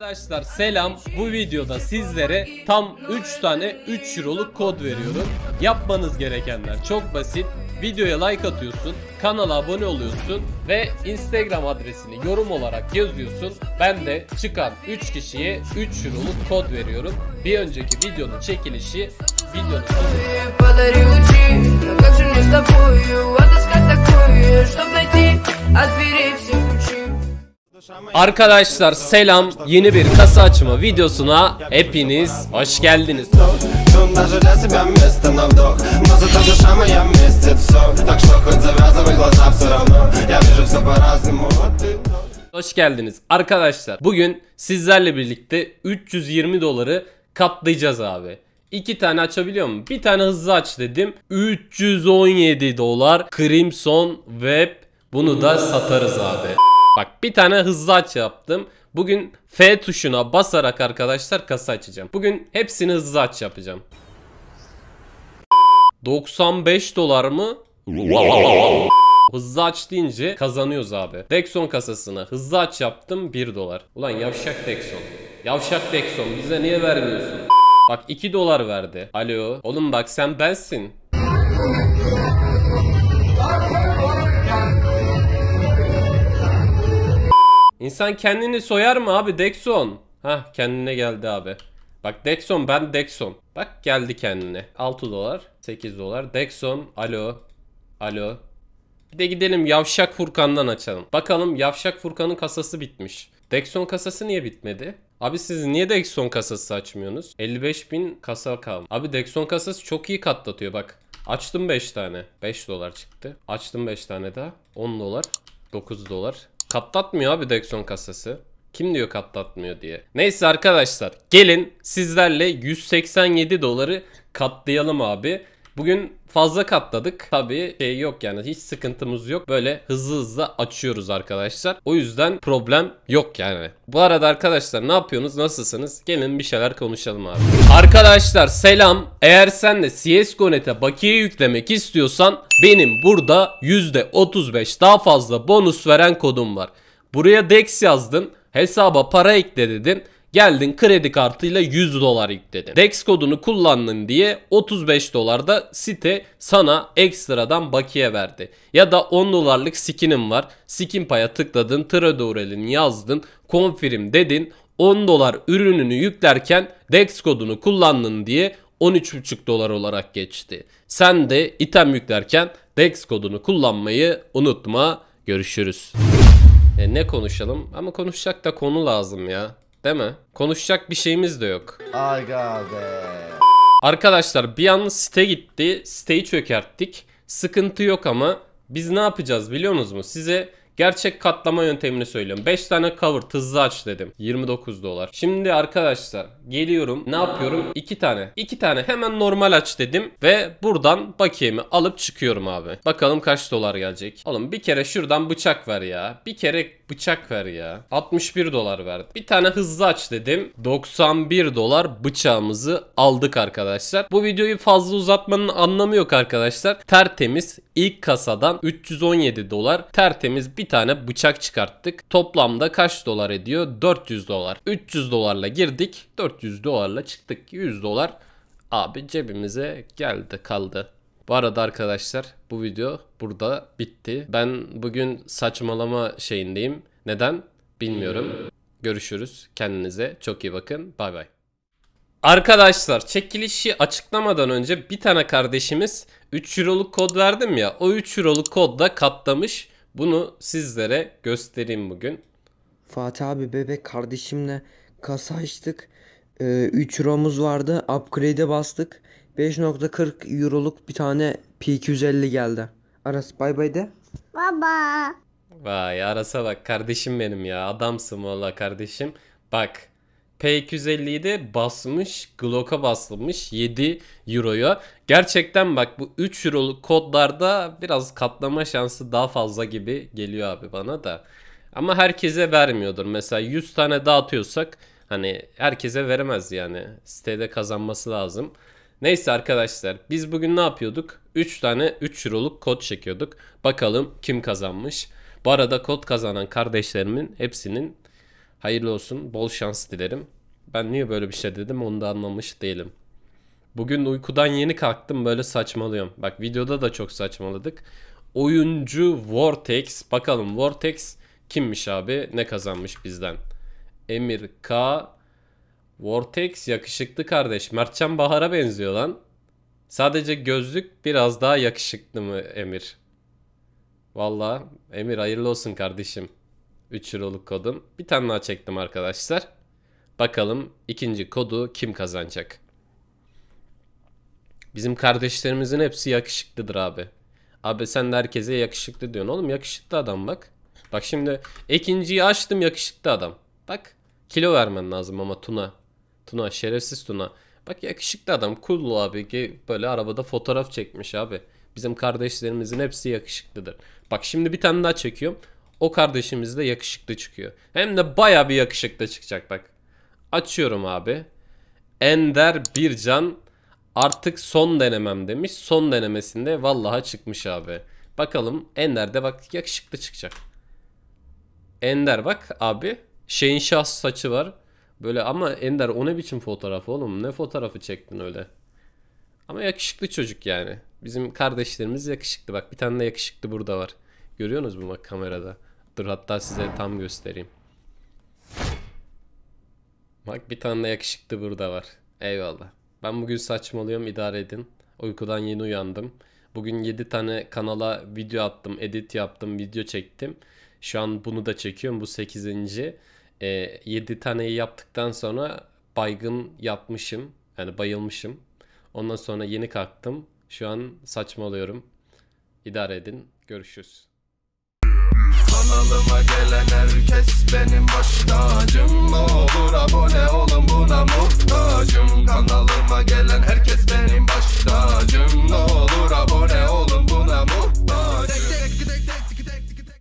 Arkadaşlar selam. Bu videoda sizlere tam 3 tane 3 Euro'luk kod veriyorum. Yapmanız gerekenler çok basit. Videoya like atıyorsun, kanala abone oluyorsun ve Instagram adresini yorum olarak yazıyorsun. Ben de çıkan 3 kişiye 3 Euro'luk kod veriyorum. Bir önceki videonun çekilişi videonun Pодарю Arkadaşlar selam yeni bir kasa açma videosuna hepiniz hoş geldiniz. Hoş geldiniz arkadaşlar. Bugün sizlerle birlikte 320 doları katlayacağız abi. İki tane açabiliyor mu? Bir tane hızlı aç dedim. 317 dolar Crimson Web. Bunu da satarız abi. Bak bir tane hızlı aç yaptım. Bugün F tuşuna basarak arkadaşlar kasa açacağım. Bugün hepsini hızlı aç yapacağım. 95 dolar mı? Hızlı aç deyince kazanıyoruz abi. Dexon kasasına hızlı aç yaptım 1 dolar. Ulan yavşak Dexon. Yavşak Dexon bize niye vermiyorsun? Bak 2 dolar verdi. Alo. Oğlum bak sen bensin. İnsan kendini soyar mı abi Dexon? Hah kendine geldi abi. Bak Dexon ben Dexon. Bak geldi kendine. 6 dolar 8 dolar. Dexon alo. Alo. Bir de gidelim Yavşak Furkan'dan açalım. Bakalım Yavşak Furkan'ın kasası bitmiş. Dexon kasası niye bitmedi? Abi siz niye Dexon kasası açmıyorsunuz? bin kasa kaldı. Abi Dexon kasası çok iyi katlatıyor bak. Açtım 5 tane. 5 dolar çıktı. Açtım 5 tane daha. 10 dolar. 9 dolar. Katlatmıyor abi direksiyon kasası. Kim diyor katlatmıyor diye. Neyse arkadaşlar gelin sizlerle 187 doları katlayalım abi. Bugün fazla katladık. Tabii şey yok yani hiç sıkıntımız yok. Böyle hızlı hızlı açıyoruz arkadaşlar. O yüzden problem yok yani. Bu arada arkadaşlar ne yapıyorsunuz? Nasılsınız? Gelin bir şeyler konuşalım abi. Arkadaşlar selam. Eğer sen de CSGO.net'e bakiye yüklemek istiyorsan benim burada %35 daha fazla bonus veren kodum var. Buraya DEX yazdın. Hesaba para ekle dedin. Geldin kredi kartıyla 100 dolar yükledin. Dex kodunu kullandın diye 35 dolar da site sana ekstradan bakiye verdi. Ya da 10 dolarlık skinim var. Skin paya tıkladın, trade url'ini yazdın, confirm dedin. 10 dolar ürününü yüklerken Dex kodunu kullandın diye 13,5 dolar olarak geçti. Sen de item yüklerken Dex kodunu kullanmayı unutma. Görüşürüz. E ne konuşalım? Ama konuşacak da konu lazım ya. Değil mi? Konuşacak bir şeyimiz de yok. Aga be. Arkadaşlar bir an site gitti. Siteyi çökerttik. Sıkıntı yok ama biz ne yapacağız biliyor musunuz? Size Gerçek katlama yöntemini söylüyorum. 5 tane cover hızlı aç dedim. 29 dolar. Şimdi arkadaşlar geliyorum. Ne yapıyorum? 2 tane. 2 tane hemen normal aç dedim. Ve buradan bakiyemi alıp çıkıyorum abi. Bakalım kaç dolar gelecek. Oğlum bir kere şuradan bıçak ver ya. Bir kere bıçak ver ya. 61 dolar verdi. Bir tane hızlı aç dedim. 91 dolar bıçağımızı aldık arkadaşlar. Bu videoyu fazla uzatmanın anlamı yok arkadaşlar. Tertemiz ilk kasadan 317 dolar tertemiz bir bir tane bıçak çıkarttık. Toplamda kaç dolar ediyor? 400 dolar. 300 dolarla girdik, 400 dolarla çıktık. 100 dolar abi cebimize geldi kaldı. Bu arada arkadaşlar bu video burada bitti. Ben bugün saçmalama şeyindeyim. Neden? Bilmiyorum. Görüşürüz. Kendinize çok iyi bakın. Bay bay. Arkadaşlar çekilişi açıklamadan önce bir tane kardeşimiz 3 Euro'luk kod verdim ya. O 3 Euro'luk kodla katlamış. Bunu sizlere göstereyim bugün. Fatih abi bebek kardeşimle kasa açtık. Ee, euromuz vardı. Upgrade'e bastık. 5.40 euroluk bir tane P250 geldi. Aras bay bay de. Baba. Vay Aras'a bak kardeşim benim ya. Adamsın valla kardeşim. Bak P257'yi basmış, Glock'a basılmış 7 Euro'ya. Gerçekten bak bu 3 Euro'luk kodlarda biraz katlama şansı daha fazla gibi geliyor abi bana da. Ama herkese vermiyordur. Mesela 100 tane dağıtıyorsak hani herkese veremez yani. Sitede kazanması lazım. Neyse arkadaşlar biz bugün ne yapıyorduk? 3 tane 3 Euro'luk kod çekiyorduk. Bakalım kim kazanmış. Bu arada kod kazanan kardeşlerimin hepsinin Hayırlı olsun, bol şans dilerim. Ben niye böyle bir şey dedim onu da anlamış değilim. Bugün uykudan yeni kalktım böyle saçmalıyorum. Bak videoda da çok saçmaladık. Oyuncu Vortex. Bakalım Vortex kimmiş abi? Ne kazanmış bizden? Emir K. Vortex yakışıklı kardeş. Mertcan Bahar'a benziyor lan. Sadece gözlük biraz daha yakışıklı mı Emir? Valla Emir hayırlı olsun kardeşim. 3 Euro'luk kodum. Bir tane daha çektim arkadaşlar. Bakalım ikinci kodu kim kazanacak? Bizim kardeşlerimizin hepsi yakışıklıdır abi. Abi sen de herkese yakışıklı diyorsun. Oğlum yakışıklı adam bak. Bak şimdi ikinciyi açtım yakışıklı adam. Bak kilo vermen lazım ama Tuna. Tuna şerefsiz Tuna. Bak yakışıklı adam cool abi ki böyle arabada fotoğraf çekmiş abi. Bizim kardeşlerimizin hepsi yakışıklıdır. Bak şimdi bir tane daha çekiyorum. O kardeşimiz de yakışıklı çıkıyor. Hem de baya bir yakışıklı çıkacak bak. Açıyorum abi. Ender Bircan artık son denemem demiş. Son denemesinde vallaha çıkmış abi. Bakalım Ender de bak yakışıklı çıkacak. Ender bak abi. Şeyin şahs saçı var. Böyle ama Ender o ne biçim fotoğraf oğlum? Ne fotoğrafı çektin öyle? Ama yakışıklı çocuk yani. Bizim kardeşlerimiz yakışıklı. Bak bir tane de yakışıklı burada var. Görüyorsunuz mu bak kamerada? Dur hatta size tam göstereyim. Bak bir tane de yakışıklı burada var. Eyvallah. Ben bugün saçmalıyorum idare edin. Uykudan yeni uyandım. Bugün 7 tane kanala video attım, edit yaptım, video çektim. Şu an bunu da çekiyorum. Bu 8. E, 7 taneyi yaptıktan sonra baygın yapmışım. Yani bayılmışım. Ondan sonra yeni kalktım. Şu an saçmalıyorum. İdare edin. Görüşürüz. Kanalıma gelen herkes benim başta